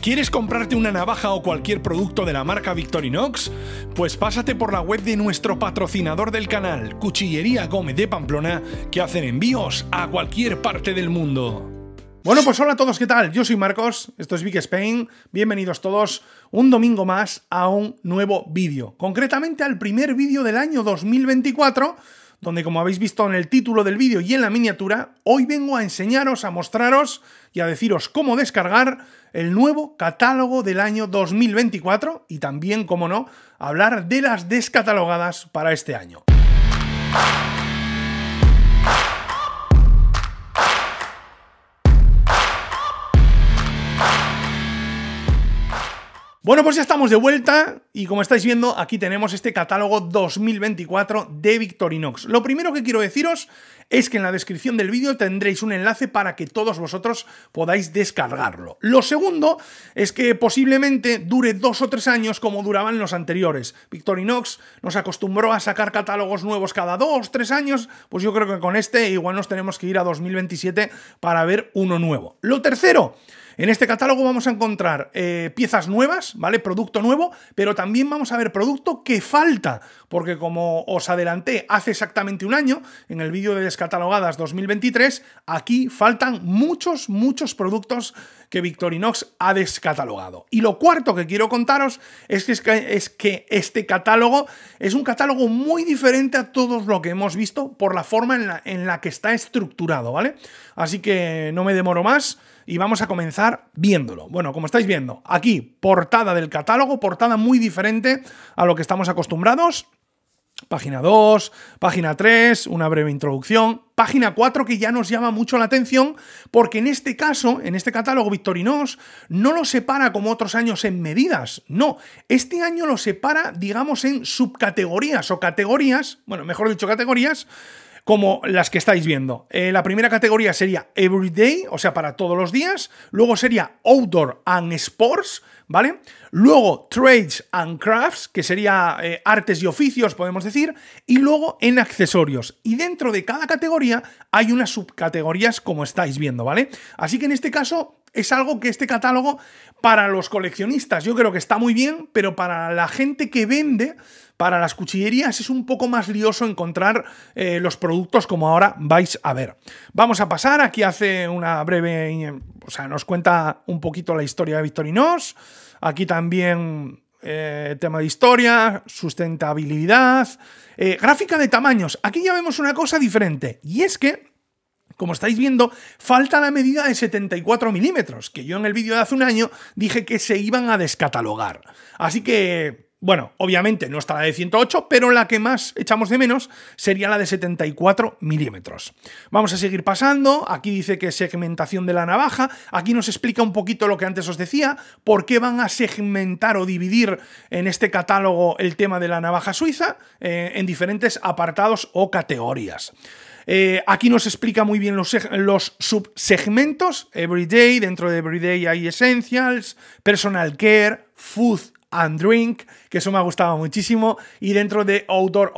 ¿Quieres comprarte una navaja o cualquier producto de la marca Victorinox? Pues pásate por la web de nuestro patrocinador del canal, Cuchillería Gómez de Pamplona, que hacen envíos a cualquier parte del mundo. Bueno, pues hola a todos, ¿qué tal? Yo soy Marcos, esto es Big Spain, bienvenidos todos un domingo más a un nuevo vídeo, concretamente al primer vídeo del año 2024 donde como habéis visto en el título del vídeo y en la miniatura, hoy vengo a enseñaros, a mostraros y a deciros cómo descargar el nuevo catálogo del año 2024 y también, como no, hablar de las descatalogadas para este año. Bueno, pues ya estamos de vuelta y como estáis viendo, aquí tenemos este catálogo 2024 de Victorinox. Lo primero que quiero deciros es que en la descripción del vídeo tendréis un enlace para que todos vosotros podáis descargarlo. Lo segundo es que posiblemente dure dos o tres años como duraban los anteriores. Victorinox nos acostumbró a sacar catálogos nuevos cada dos, o tres años, pues yo creo que con este igual nos tenemos que ir a 2027 para ver uno nuevo. Lo tercero en este catálogo vamos a encontrar eh, piezas nuevas, ¿vale? Producto nuevo, pero también vamos a ver producto que falta, porque como os adelanté hace exactamente un año, en el vídeo de Descatalogadas 2023, aquí faltan muchos, muchos productos que Victorinox ha descatalogado. Y lo cuarto que quiero contaros es que, es que, este catálogo es un catálogo muy diferente a todos lo que hemos visto por la forma en la, en la que está estructurado, ¿vale? Así que no me demoro más y vamos a comenzar viéndolo. Bueno, como estáis viendo, aquí portada del catálogo, portada muy diferente a lo que estamos acostumbrados. Página 2, página 3, una breve introducción. Página 4 que ya nos llama mucho la atención porque en este caso, en este catálogo Victorinos, no lo separa como otros años en medidas, no. Este año lo separa, digamos, en subcategorías o categorías, bueno, mejor dicho, categorías, como las que estáis viendo. Eh, la primera categoría sería Everyday, o sea, para todos los días. Luego sería Outdoor and Sports, ¿vale? Luego Trades and Crafts, que sería eh, artes y oficios, podemos decir, y luego en accesorios. Y dentro de cada categoría hay unas subcategorías como estáis viendo, ¿vale? Así que en este caso es algo que este catálogo para los coleccionistas yo creo que está muy bien, pero para la gente que vende, para las cuchillerías es un poco más lioso encontrar eh, los productos como ahora vais a ver. Vamos a pasar, aquí hace una breve, o sea, nos cuenta un poquito la historia de Victorinos, aquí también eh, tema de historia, sustentabilidad, eh, gráfica de tamaños. Aquí ya vemos una cosa diferente, y es que como estáis viendo, falta la medida de 74 milímetros, que yo en el vídeo de hace un año dije que se iban a descatalogar. Así que bueno, obviamente no está la de 108, pero la que más echamos de menos sería la de 74 milímetros. Vamos a seguir pasando. Aquí dice que segmentación de la navaja. Aquí nos explica un poquito lo que antes os decía, por qué van a segmentar o dividir en este catálogo el tema de la navaja suiza eh, en diferentes apartados o categorías. Eh, aquí nos explica muy bien los, subsegmentos, Everyday, dentro de Everyday hay Essentials, Personal Care, Food and Drink, que eso me ha gustado muchísimo. Y dentro de Outdoor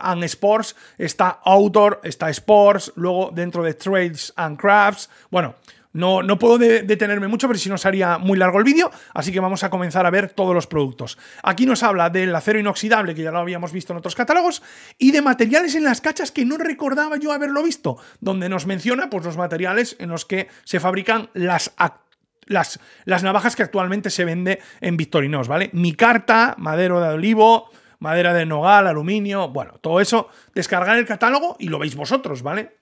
and Sports está Outdoor, está Sports, luego dentro de Trades and Crafts. Bueno, no, no puedo detenerme mucho, pero si no sería muy largo el vídeo, así que vamos a comenzar a ver todos los productos. Aquí nos habla del acero inoxidable, que ya lo habíamos visto en otros catálogos, y de materiales en las cachas que no recordaba yo haberlo visto, donde nos menciona pues, los materiales en los que se fabrican las las, navajas que actualmente se vende en Victorinos, ¿vale? Mi carta, madero de olivo, madera de nogal, aluminio, bueno, todo eso, descargar el catálogo y lo veis vosotros, ¿vale?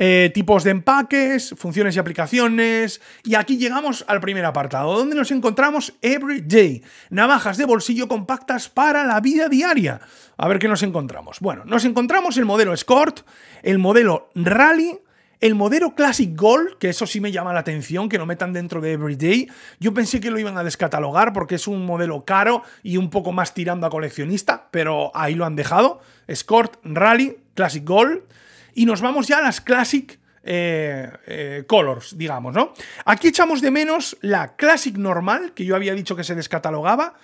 Eh, tipos de empaques, funciones y aplicaciones. Y aquí llegamos al primer apartado, donde nos encontramos Everyday, navajas de bolsillo compactas para la vida diaria. A ver qué nos encontramos. Bueno, nos encontramos el modelo scort el modelo Rally, el modelo Classic Gold, que eso sí me llama la atención, que lo metan dentro de Everyday, yo pensé que lo iban a descatalogar porque es un modelo caro y un poco más tirando a coleccionista, pero ahí lo han dejado. scort Rally, Classic Gold y nos vamos ya a las Classic eh, eh, Colors, digamos, ¿no? Aquí echamos de menos la Classic normal, que yo había dicho que se descatalogaba.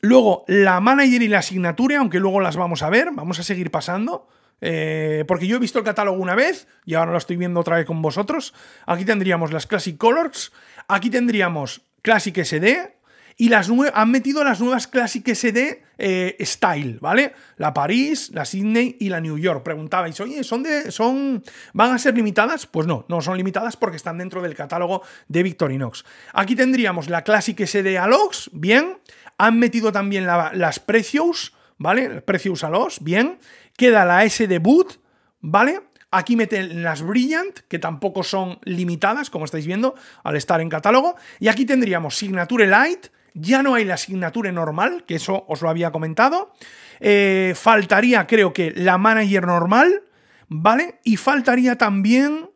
Luego la Manager y la asignatura, aunque luego las vamos a ver, vamos a seguir pasando. Eh, porque yo he visto el catálogo una vez y ahora lo estoy viendo otra vez con vosotros. Aquí tendríamos las Classic Colors, aquí tendríamos Classic SD, y las han metido las nuevas Classic SD eh, Style, ¿vale? La París, la Sydney y la New York. Preguntabais, oye, ¿son de, son, ¿van a ser limitadas? Pues no, no son limitadas porque están dentro del catálogo de Victorinox. Aquí tendríamos la Classic SD Alox, bien. Han metido también las Precious, ¿vale? Precious Alox, bien. Queda la SD Boot, ¿vale? Aquí meten las Brilliant, que tampoco son limitadas, como estáis viendo, al estar en catálogo. Y aquí tendríamos Signature Light. Ya no hay la asignatura normal, que eso os lo había comentado. Eh, faltaría, creo que, la manager normal, ¿vale? Y faltaría también.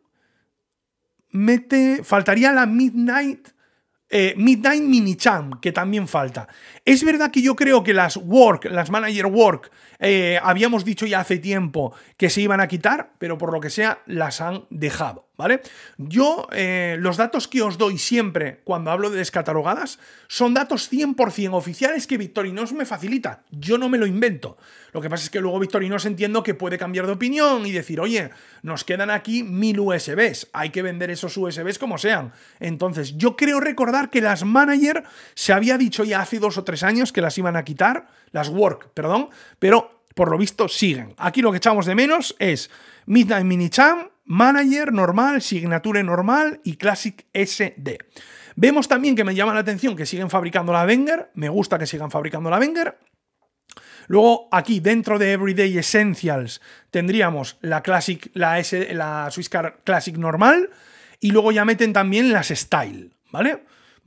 Mete. Faltaría la Midnight. Eh, mini Midnight que también falta. Es verdad que yo creo que las Work, las Manager Work, eh, habíamos dicho ya hace tiempo que se iban a quitar, pero por lo que sea, las han dejado. ¿vale? Yo, eh, los datos que os doy siempre cuando hablo de descatalogadas son datos 100% oficiales que Victorinos me facilita. Yo no me lo invento. Lo que pasa es que luego Victorinos entiendo que puede cambiar de opinión y decir, oye, nos quedan aquí mil USBs, hay que vender esos USBs como sean. Entonces, yo creo recordar que las manager se había dicho ya hace dos o tres años que las iban a quitar, las work, perdón, pero por lo visto siguen. Aquí lo que echamos de menos es Midnight Mini Champ, Manager normal, Signature normal y Classic SD. Vemos también que me llama la atención que siguen fabricando la Wenger, me gusta que sigan fabricando la Wenger. Luego aquí dentro de Everyday Essentials tendríamos la Classic, la, S, la Swiss Classic normal y luego ya meten también las Style, ¿vale?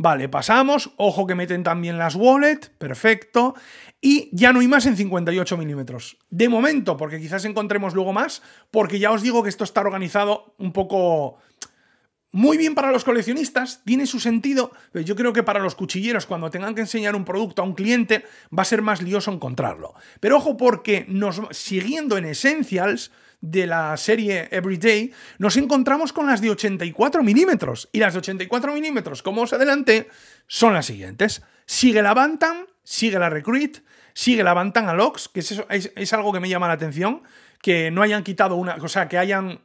Vale, pasamos. Ojo que meten también las wallet. Perfecto. Y ya no hay más en 58 milímetros. De momento, porque quizás encontremos luego más, porque ya os digo que esto está organizado un poco... Muy bien para los coleccionistas, tiene su sentido, pero yo creo que para los cuchilleros, cuando tengan que enseñar un producto a un cliente, va a ser más lioso encontrarlo. Pero ojo porque nos, siguiendo en Essentials, de la serie Everyday, nos encontramos con las de 84 milímetros. Y las de 84 milímetros, como os adelanté, son las siguientes. Sigue la Bantam, sigue la Recruit, sigue la Bantam Alox, que es, eso, es, algo que me llama la atención, que no hayan quitado una, o sea, que hayan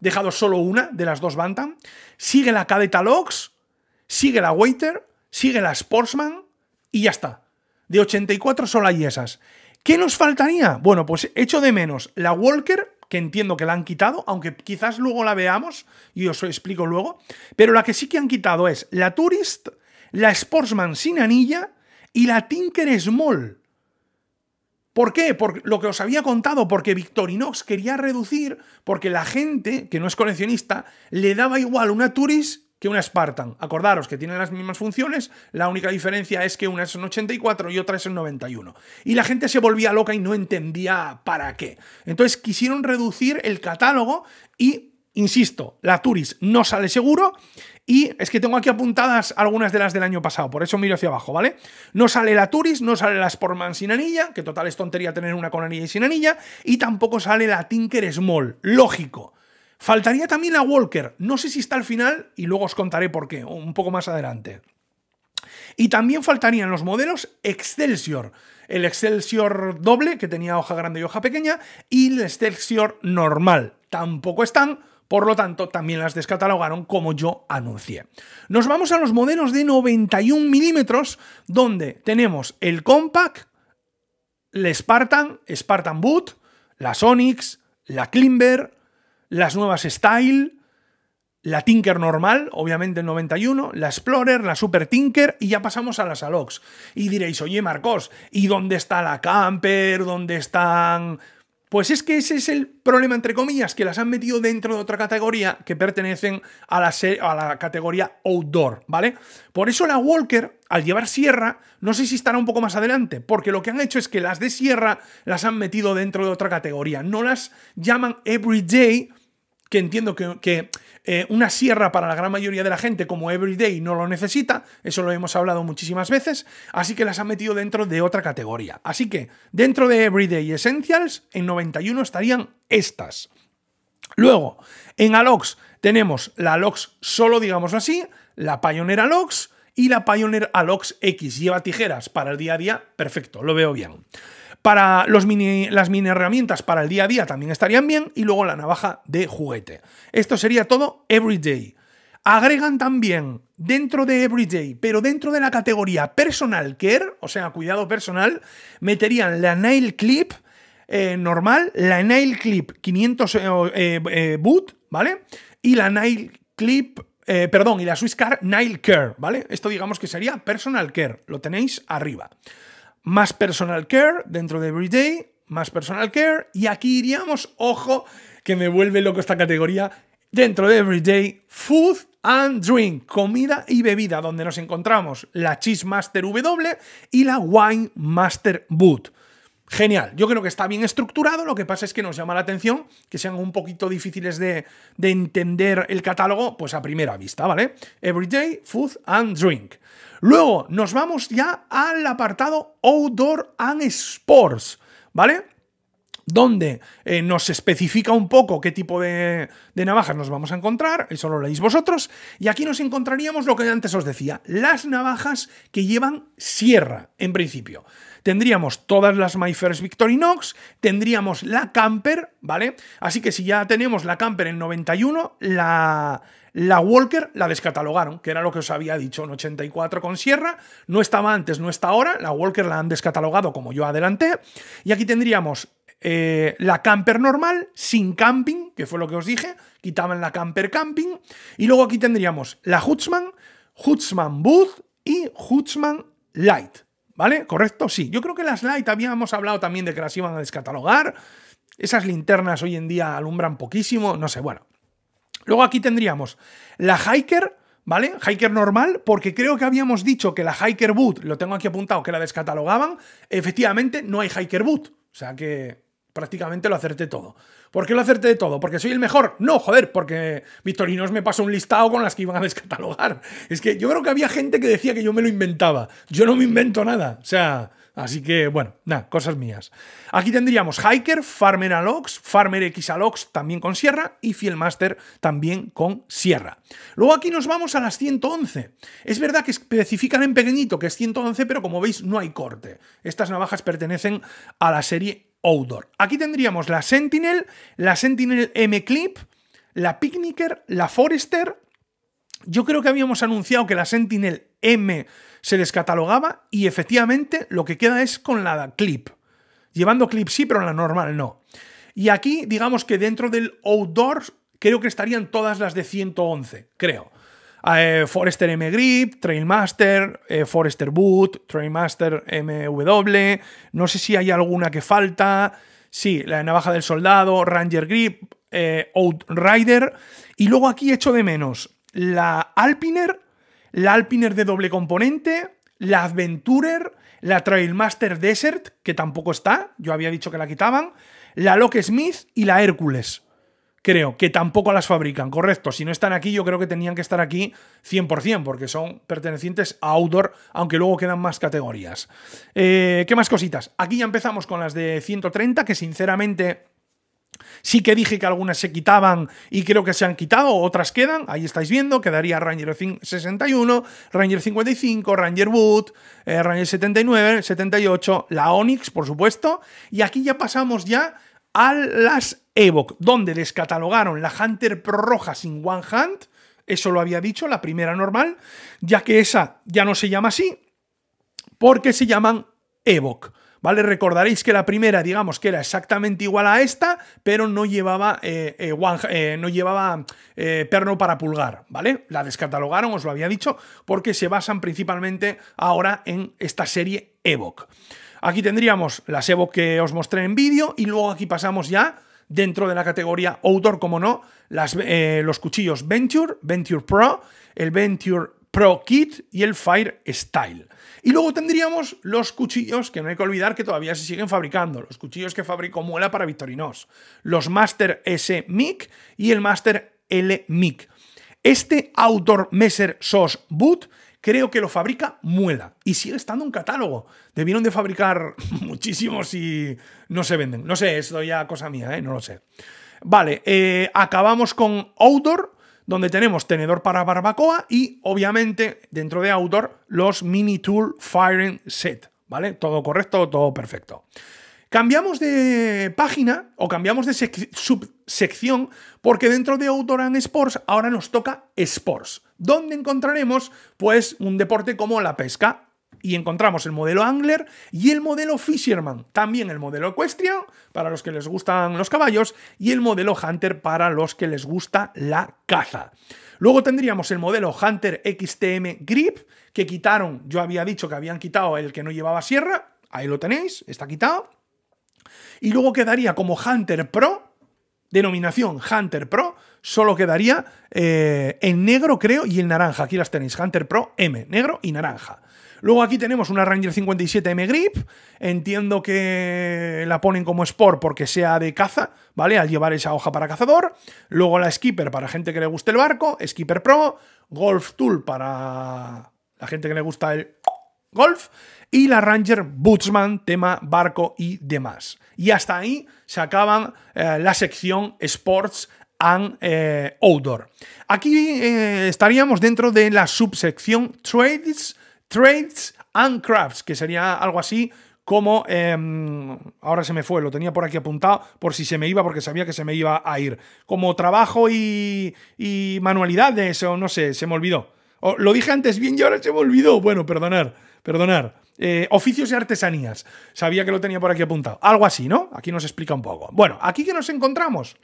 dejado solo una de las dos Bantam. Sigue la Cadeta Lox, sigue la Waiter, sigue la Sportsman y ya está. De 84 solo hay esas. ¿Qué nos faltaría? Bueno, pues echo de menos la Walker que entiendo que la han quitado, aunque quizás luego la veamos y os explico luego, pero la que sí que han quitado es la Tourist, la Sportsman sin anilla y la Tinker Small. ¿Por qué? Por lo que os había contado, porque Victorinox quería reducir, porque la gente, que no es coleccionista, le daba igual una Tourist que una Spartan. Acordaros que tienen las mismas funciones, la única diferencia es que una es en 84 y otra es en 91. Y la gente se volvía loca y no entendía para qué. Entonces quisieron reducir el catálogo y, insisto, la Turis no sale seguro y es que tengo aquí apuntadas algunas de las del año pasado, por eso miro hacia abajo, ¿vale? No sale la Turis, no sale la Sportman sin anilla, que total es tontería tener una con anilla y sin anilla, y tampoco sale la Tinker Small, lógico. Faltaría también a Walker. No sé si está al final y luego os contaré por qué, un poco más adelante. Y también faltarían los modelos Excelsior. El Excelsior doble, que tenía hoja grande y hoja pequeña, y el Excelsior normal. Tampoco están, por lo tanto, también las descatalogaron como yo anuncié. Nos vamos a los modelos de 91 milímetros, donde tenemos el Compact, el Spartan, Spartan Boot, la Sonics, la Klimber las nuevas Style, la Tinker normal, obviamente el 91, la Explorer, la Super Tinker y ya pasamos a las Alox. Y diréis, oye Marcos, ¿y dónde está la Camper? ¿Dónde están...? Pues es que ese es el problema, entre comillas, que las han metido dentro de otra categoría que pertenecen a la, a la categoría outdoor, ¿vale? Por eso la Walker, al llevar sierra, no sé si estará un poco más adelante, porque lo que han hecho es que las de sierra las han metido dentro de otra categoría. No las llaman everyday, que entiendo que, eh, una sierra para la gran mayoría de la gente como Everyday no lo necesita, eso lo hemos hablado muchísimas veces, así que las han metido dentro de otra categoría. Así que dentro de Everyday Essentials, en 91 estarían estas. Luego, en Alox tenemos la Alox solo, digamos así, la Pioneer Alox y la Pioneer Alox X. Lleva tijeras para el día a día, perfecto, lo veo bien. Para las mini herramientas para el día a día también estarían bien y luego la navaja de juguete. Esto sería todo everyday. Agregan también dentro de Everyday, pero dentro de la categoría Personal Care, o sea, cuidado personal, meterían la Nail Clip eh, normal, la Nail Clip 500 eh, eh, Boot, ¿vale? Y la Nail Clip, perdón, y la Swiss Car Nail Care, ¿vale? Esto digamos que sería Personal Care, lo tenéis arriba más personal care dentro de Everyday, más personal care, y aquí iríamos, ojo, que me vuelve loco esta categoría, dentro de Everyday, food and drink, comida y bebida, donde nos encontramos la Cheese Master W y la Wine Master Boot. Genial, yo creo que está bien estructurado, lo que pasa es que nos llama la atención que sean un poquito difíciles de, entender el catálogo, pues a primera vista, ¿vale? Everyday, Food and Drink. Luego nos vamos ya al apartado Outdoor and Sports, ¿vale? donde eh, nos especifica un poco qué tipo de, de, navajas nos vamos a encontrar, eso lo leéis vosotros, y aquí nos encontraríamos lo que antes os decía, las navajas que llevan sierra, en principio tendríamos todas las My Victorinox, tendríamos la Camper, ¿vale? Así que si ya tenemos la Camper en 91, la, la Walker la descatalogaron, que era lo que os había dicho, en 84 con Sierra, no estaba antes, no está ahora, la Walker la han descatalogado como yo adelanté, y aquí tendríamos eh, la camper normal, sin camping, que fue lo que os dije, quitaban la camper camping, y luego aquí tendríamos la Hutzman, Hutzman Booth y Hutzman Light. ¿Vale? ¿Correcto? Sí. Yo creo que las light habíamos hablado también de que las iban a descatalogar. Esas linternas hoy en día alumbran poquísimo, no sé, bueno. Luego aquí tendríamos la Hiker, ¿vale? Hiker normal, porque creo que habíamos dicho que la Hiker Boot, lo tengo aquí apuntado, que la descatalogaban. Efectivamente, no hay Hiker Boot. O sea que prácticamente lo acerté todo. ¿Por qué lo hacerte de todo? ¿Porque soy el mejor? No, joder, porque Victorinos me pasó un listado con las que iban a descatalogar. Es que yo creo que había gente que decía que yo me lo inventaba. Yo no me invento nada. O sea, Así que, bueno, nada, cosas mías. Aquí tendríamos Hiker, Farmer Alox, Farmer X Alox también con sierra y Fieldmaster también con sierra. Luego aquí nos vamos a las 111. Es verdad que especifican en pequeñito que es 111, pero como veis no hay corte. Estas navajas pertenecen a la serie Outdoor. Aquí tendríamos la Sentinel, la Sentinel M Clip, la Picnicker, la Forester. Yo creo que habíamos anunciado que la Sentinel M se descatalogaba y efectivamente lo que queda es con la Clip. Llevando Clip sí, pero la normal no. Y aquí, digamos que dentro del Outdoor, creo que estarían todas las de 111, creo. Eh, Forester M-Grip, Trailmaster, eh, Forester Boot, Trailmaster MW, no sé si hay alguna que falta, sí, la navaja del soldado, Ranger Grip, eh, Outrider, y luego aquí echo de menos la Alpiner, la Alpiner de doble componente, la Adventurer, la Trailmaster Desert, que tampoco está, yo había dicho que la quitaban, la Locke Smith y la Hércules creo, que tampoco las fabrican, correcto. Si no están aquí, yo creo que tenían que estar aquí 100%, porque son pertenecientes a outdoor, aunque luego quedan más categorías. Eh, ¿Qué más cositas? Aquí ya empezamos con las de 130, que sinceramente... Sí que dije que algunas se quitaban y creo que se han quitado, otras quedan, ahí estáis viendo, quedaría Ranger 61, Ranger 55, Ranger Wood, eh, Ranger 79, 78, la Onix, por supuesto, y aquí ya pasamos ya a las Evoc, donde descatalogaron la Hunter Pro roja sin One Hand, eso lo había dicho, la primera normal, ya que esa ya no se llama así, porque se llaman Evoc. ¿Vale? Recordaréis que la primera, digamos que era exactamente igual a esta, pero no llevaba, eh, eh, eh, no llevaba perno para pulgar, ¿vale? La descatalogaron, os lo había dicho, porque se basan principalmente ahora en esta serie Evoc. Aquí tendríamos la Sebo que os mostré en vídeo y luego aquí pasamos ya dentro de la categoría outdoor, como no, eh, los cuchillos Venture, Venture Pro, el Venture Pro Kit y el Fire Style. Y luego tendríamos los cuchillos, que no hay que olvidar que todavía se siguen fabricando, los cuchillos que fabricó Muela para Victorinox, los Master S MIC y el Master L MIC. Este Outdoor Messer SOS Boot creo que lo fabrica Muela y sigue estando en catálogo. Debieron de fabricar muchísimos y no se venden. No sé, esto ya cosa mía, ¿eh? no lo sé. Vale, eh, acabamos con Outdoor, donde tenemos tenedor para barbacoa y obviamente dentro de Outdoor los Mini Tool Firing Set. ¿Vale? Todo correcto, todo perfecto. Cambiamos de página o cambiamos de subsección porque dentro de Outdoor and Sports ahora nos toca Sports donde encontraremos pues un deporte como la pesca. Y encontramos el modelo Angler y el modelo Fisherman, también el modelo Equestria, para los que les gustan los caballos y el modelo Hunter para los que les gusta la caza. Luego tendríamos el modelo Hunter XTM Grip, que quitaron, yo había dicho que habían quitado el que no llevaba sierra, ahí lo tenéis, está quitado. Y luego quedaría como Hunter Pro, denominación Hunter Pro, solo quedaría eh, en negro, creo, y el naranja. Aquí las tenéis, Hunter Pro M, negro y naranja. Luego aquí tenemos una Ranger 57 M Grip, entiendo que la ponen como Sport porque sea de caza, ¿vale? Al llevar esa hoja para cazador. Luego la Skipper para gente que le guste el barco, Skipper Pro, Golf Tool para la gente que le gusta el Golf y la Ranger Bootsman, tema barco y demás. Y hasta ahí se acaban eh, la sección Sports and eh, Outdoor. Aquí eh, estaríamos dentro de la subsección Trades, Trades and Crafts, que sería algo así como... Em, ahora se me fue, lo tenía por aquí apuntado por si se me iba, porque sabía que se me iba a ir. Como trabajo y, manualidades, o no sé, se me olvidó. lo dije antes bien y ahora se me olvidó. Bueno, perdonar perdonar. Eh, oficios y artesanías. Sabía que lo tenía por aquí apuntado. Algo así, ¿no? Aquí nos explica un poco. Bueno, aquí que nos encontramos.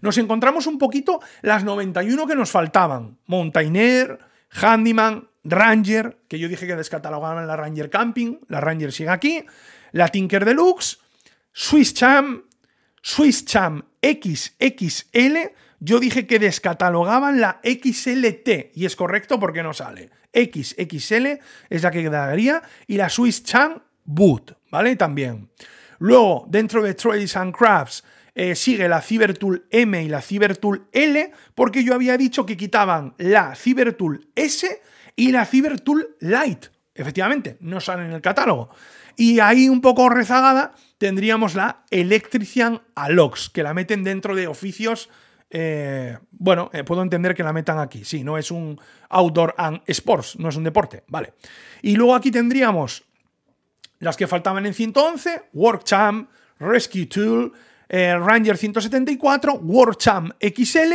Nos encontramos un poquito las 91 que nos faltaban. Montainer, Handyman, Ranger, que yo dije que descatalogaban la Ranger Camping, la Ranger sigue aquí, la Tinker Deluxe, Swiss Cham, Swiss Cham XXL, yo dije que descatalogaban la XLT y es correcto porque no sale. XXL es la que quedaría y la Swiss Chan Boot, ¿vale? También. Luego, dentro de Trades and Crafts, eh, sigue la Cybertool M y la Cybertool L, porque yo había dicho que quitaban la Cybertool S y la Cybertool Light Efectivamente, no sale en el catálogo. Y ahí un poco rezagada tendríamos la Electrician Alox, que la meten dentro de oficios eh, bueno, eh, puedo entender que la metan aquí. Sí, no es un outdoor and sports, no es un deporte, vale. Y luego aquí tendríamos las que faltaban en 111, WorkChamp, Rescue Tool, eh, Ranger 174, WorkChamp XL,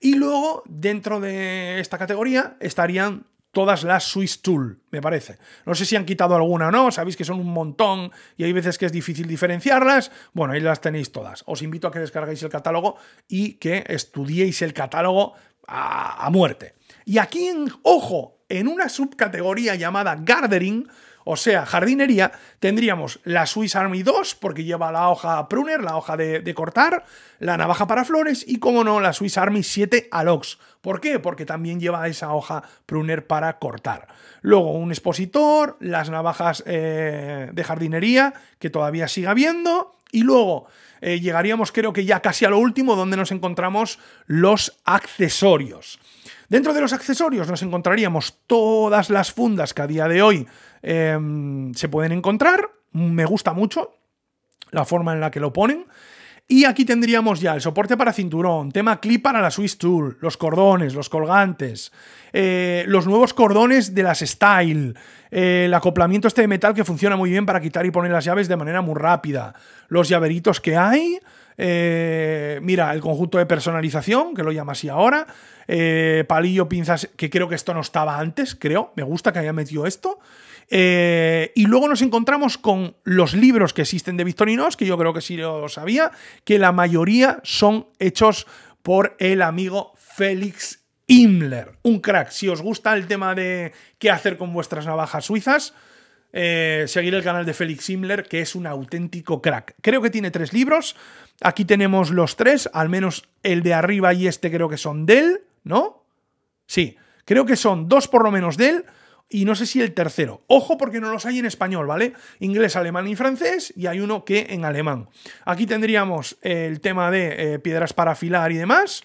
y luego dentro de esta categoría estarían todas las Swiss Tool, me parece. No sé si han quitado alguna o no, sabéis que son un montón y hay veces que es difícil diferenciarlas. Bueno, ahí las tenéis todas. Os invito a que descarguéis el catálogo y que estudiéis el catálogo a, muerte. Y aquí, ojo, en una subcategoría llamada Gardening, o sea, jardinería, tendríamos la Swiss Army 2, porque lleva la hoja pruner, la hoja de, cortar, la navaja para flores y, como no, la Swiss Army 7 Alox. ¿Por qué? Porque también lleva esa hoja pruner para cortar. Luego un expositor, las navajas eh, de jardinería, que todavía sigue habiendo, y luego eh, llegaríamos creo que ya casi a lo último, donde nos encontramos los accesorios. Dentro de los accesorios nos encontraríamos todas las fundas que a día de hoy em, se pueden encontrar. Me gusta mucho la forma en la que lo ponen. Y aquí tendríamos ya el soporte para cinturón, tema clip para la Swiss Tool, los cordones, los colgantes, eh, los nuevos cordones de las Style, eh, el acoplamiento este de metal que funciona muy bien para quitar y poner las llaves de manera muy rápida, los llaveritos que hay, eh, mira, el conjunto de personalización, que lo llama así ahora. Eh, palillo, pinzas, que creo que esto no estaba antes, creo. Me gusta que haya metido esto. Eh, y luego nos encontramos con los libros que existen de Victorinos, que yo creo que sí lo sabía, que la mayoría son hechos por el amigo Félix Himmler. Un crack. Si os gusta el tema de qué hacer con vuestras navajas suizas, eh, seguir el canal de Félix Himmler que es un auténtico crack. Creo que tiene tres libros. Aquí tenemos los tres, al menos el de arriba y este creo que son de él, ¿no? Sí, creo que son dos por lo menos de él y no sé si el tercero. Ojo porque no los hay en español, ¿vale? Inglés, alemán y francés y hay uno que en alemán. Aquí tendríamos el tema de eh, piedras para afilar y demás.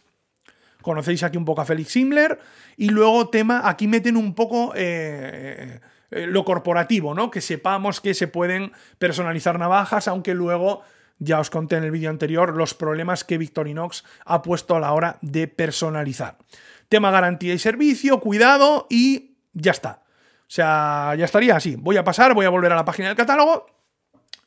Conocéis aquí un poco a Felix Himmler. Y luego tema, aquí meten un poco... Eh, eh, lo corporativo, ¿no? Que sepamos que se pueden personalizar navajas, aunque luego ya os conté en el vídeo anterior los problemas que Victorinox ha puesto a la hora de personalizar. Tema garantía y servicio, cuidado y ya está. O sea, ya estaría así. Voy a pasar, voy a volver a la página del catálogo.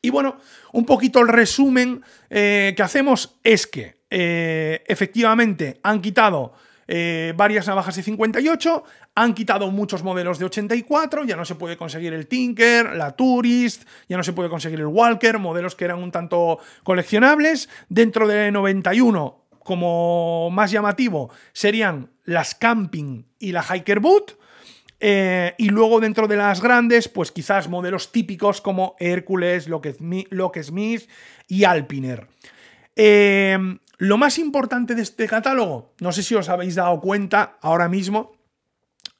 Y bueno, un poquito el resumen eh, que hacemos es que eh, efectivamente han quitado eh, varias navajas de 58, han quitado muchos modelos de 84, ya no se puede conseguir el Tinker, la Tourist, ya no se puede conseguir el Walker, modelos que eran un tanto coleccionables. Dentro de 91, como más llamativo, serían las Camping y la Hiker Boot. Eh, y luego dentro de las grandes, pues quizás modelos típicos como Hércules, Lock Smith y Alpiner. Eh, lo más importante de este catálogo, no sé si os habéis dado cuenta ahora mismo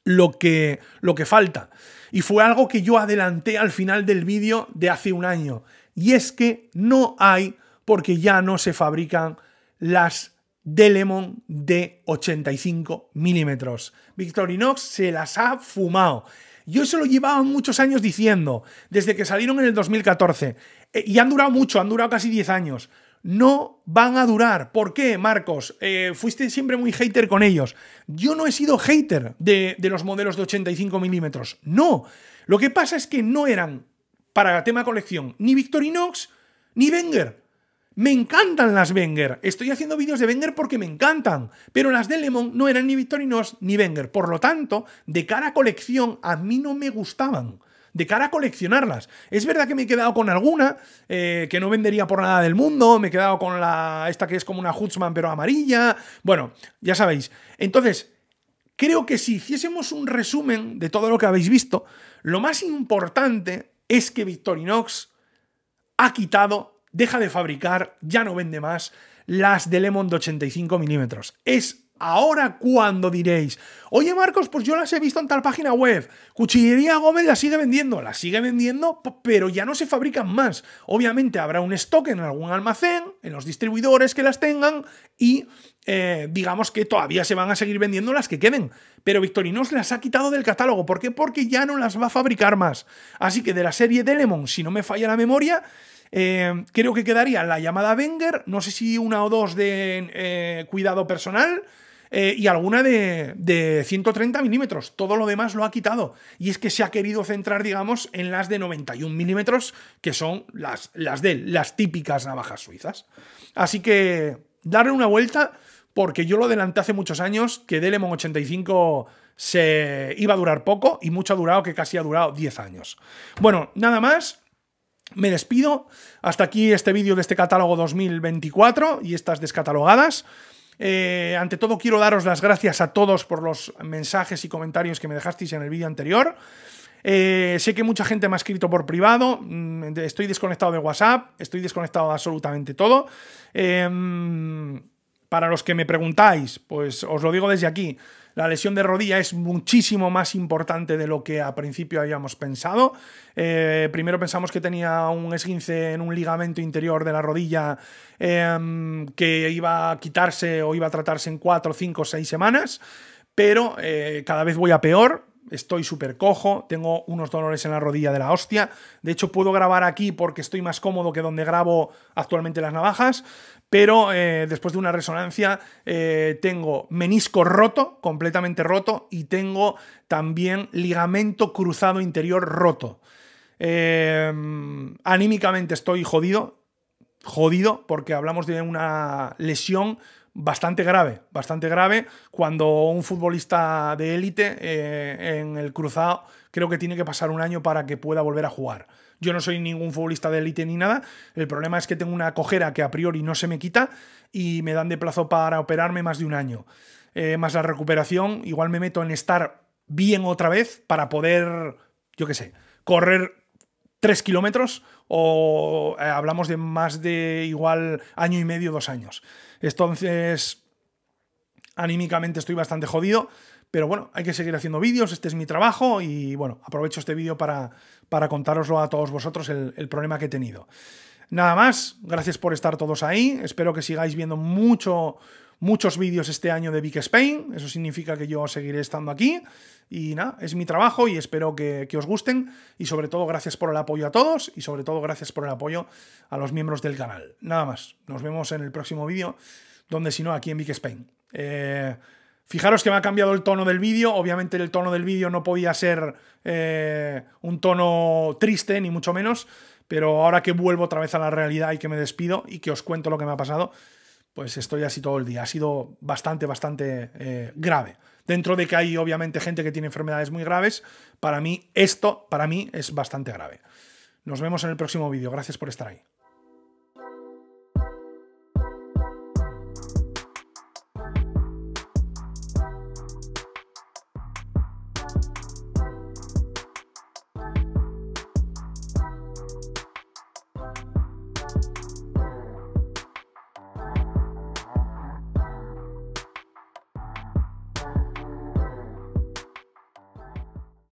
lo que, lo que falta. Y fue algo que yo adelanté al final del vídeo de hace un año. Y es que no hay, porque ya no se fabrican las Delemon de 85 milímetros. Victorinox se las ha fumado. Yo eso lo llevaba muchos años diciendo, desde que salieron en el 2014. Eh, y han durado mucho, han durado casi 10 años no van a durar. ¿Por qué, Marcos? Eh, fuiste siempre muy hater con ellos. Yo no he sido hater de, los modelos de 85 milímetros. No. Lo que pasa es que no eran, para tema colección, ni Victorinox ni Wenger. Me encantan las Wenger. Estoy haciendo vídeos de Wenger porque me encantan. Pero las de Lemon no eran ni Victorinox ni Wenger. Por lo tanto, de cara a colección, a mí no me gustaban de cara a coleccionarlas. Es verdad que me he quedado con alguna eh, que no vendería por nada del mundo, me he quedado con la esta que es como una Hutzman pero amarilla. Bueno, ya sabéis. Entonces, creo que si hiciésemos un resumen de todo lo que habéis visto, lo más importante es que Victorinox ha quitado, deja de fabricar, ya no vende más las de Lemon de 85 milímetros. Es Ahora ¿cuándo diréis, oye Marcos, pues yo las he visto en tal página web, Cuchillería Gómez las sigue vendiendo, Las sigue vendiendo, pero ya no se fabrican más. Obviamente habrá un stock en algún almacén, en los distribuidores que las tengan y eh, digamos que todavía se van a seguir vendiendo las que queden. Pero Victorinos las ha quitado del catálogo, ¿por qué? Porque ya no las va a fabricar más. Así que de la serie de Lemon, si no me falla la memoria, eh, creo que quedaría la llamada Wenger, no sé si una o dos de eh, cuidado personal eh, y alguna de, 130 milímetros. Todo lo demás lo ha quitado. Y es que se ha querido centrar, digamos, en las de 91 milímetros, que son las, las de las típicas navajas suizas. Así que darle una vuelta, porque yo lo adelanté hace muchos años, que Delemon 85 se iba a durar poco y mucho ha durado, que casi ha durado 10 años. Bueno, nada más. Me despido. Hasta aquí este vídeo de este catálogo 2024 y estas descatalogadas. Eh, ante todo, quiero daros las gracias a todos por los mensajes y comentarios que me dejasteis en el vídeo anterior. Eh, sé que mucha gente me ha escrito por privado, mm, estoy desconectado de WhatsApp, estoy desconectado de absolutamente todo. Em, para los que me preguntáis, pues os lo digo desde aquí. La lesión de rodilla es muchísimo más importante de lo que a principio habíamos pensado. Eh, primero pensamos que tenía un esguince en un ligamento interior de la rodilla em, que iba a quitarse o iba a tratarse en 4, 5, 6 semanas, pero eh, cada vez voy a peor estoy súper cojo, tengo unos dolores en la rodilla de la hostia. De hecho, puedo grabar aquí porque estoy más cómodo que donde grabo actualmente las navajas pero eh, después de una resonancia eh, tengo menisco roto, completamente roto, y tengo también ligamento cruzado interior roto. Em, anímicamente estoy jodido, jodido, porque hablamos de una lesión bastante grave, bastante grave, cuando un futbolista de élite eh, en el cruzado creo que tiene que pasar un año para que pueda volver a jugar. Yo no soy ningún futbolista de élite ni nada. El problema es que tengo una cojera que a priori no se me quita y me dan de plazo para operarme más de un año. Eh, más la recuperación, igual me meto en estar bien otra vez para poder, yo qué sé, correr tres kilómetros o eh, hablamos de más de igual año y medio, dos años. Entonces, anímicamente estoy bastante jodido. Pero bueno, hay que seguir haciendo vídeos, este es mi trabajo y bueno, aprovecho este vídeo para, para contároslo a todos vosotros el, problema que he tenido. Nada más, gracias por estar todos ahí, espero que sigáis viendo mucho, muchos vídeos este año de Big Spain, eso significa que yo seguiré estando aquí y nada, es mi trabajo y espero que, os gusten y sobre todo gracias por el apoyo a todos y sobre todo gracias por el apoyo a los miembros del canal. Nada más, nos vemos en el próximo vídeo, donde si no, aquí en Big Spain. Eh, Fijaros que me ha cambiado el tono del vídeo. Obviamente el tono del vídeo no podía ser eh, un tono triste, ni mucho menos. Pero ahora que vuelvo otra vez a la realidad y que me despido y que os cuento lo que me ha pasado, pues estoy así todo el día. Ha sido bastante, bastante eh, grave. Dentro de que hay obviamente gente que tiene enfermedades muy graves, para mí esto, para mí es bastante grave. Nos vemos en el próximo vídeo. Gracias por estar ahí.